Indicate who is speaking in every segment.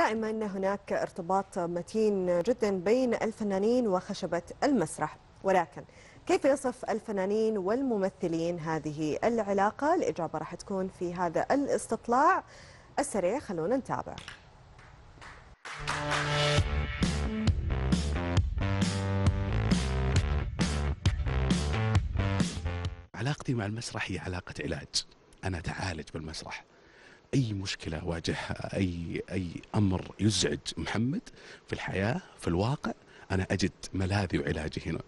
Speaker 1: دائما هناك ارتباط متين جدا بين الفنانين وخشبة المسرح ولكن كيف يصف الفنانين والممثلين هذه العلاقة؟ الإجابة راح تكون في هذا الاستطلاع السريع خلونا نتابع
Speaker 2: علاقتي مع المسرح هي علاقة علاج أنا أتعالج بالمسرح أي مشكلة واجهها أي أي أمر يزعج محمد في الحياة في الواقع أنا أجد ملاذي وعلاجي هنا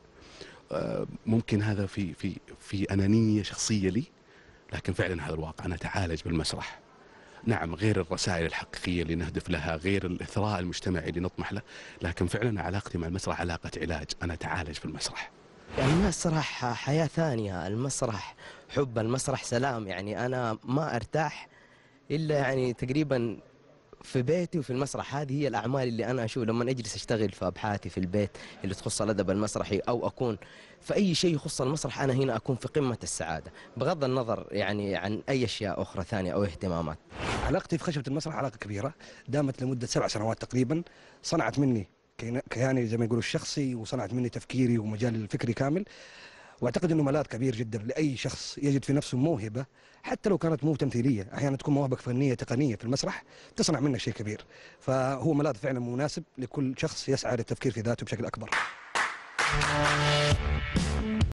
Speaker 2: آه، ممكن هذا في في في أنانية شخصية لي لكن فعلا هذا الواقع أنا أتعالج بالمسرح نعم غير الرسائل الحقيقية اللي نهدف لها غير الإثراء المجتمعي اللي نطمح له لكن فعلا علاقتي مع المسرح علاقة علاج أنا أتعالج في المسرح
Speaker 3: يعني المسرح حياة ثانية المسرح حب المسرح سلام يعني أنا ما أرتاح الا يعني تقريبا في بيتي وفي المسرح هذه هي الاعمال اللي انا اشوف لما اجلس اشتغل في ابحاثي في البيت اللي تخص الادب المسرحي او اكون في اي شيء يخص المسرح انا هنا اكون في قمه السعاده بغض النظر يعني عن اي اشياء اخرى ثانيه او اهتمامات
Speaker 4: علاقتي في خشبه المسرح علاقه كبيره دامت لمده سبع سنوات تقريبا صنعت مني كياني زي ما يقولوا الشخصي وصنعت مني تفكيري ومجال الفكري كامل واعتقد انه ملاذ كبير جدا لاي شخص يجد في نفسه موهبه حتى لو كانت مو تمثيليه، احيانا تكون مواهبك فنيه تقنيه في المسرح تصنع منك شيء كبير. فهو ملاذ فعلا مناسب لكل شخص يسعى للتفكير في ذاته بشكل اكبر.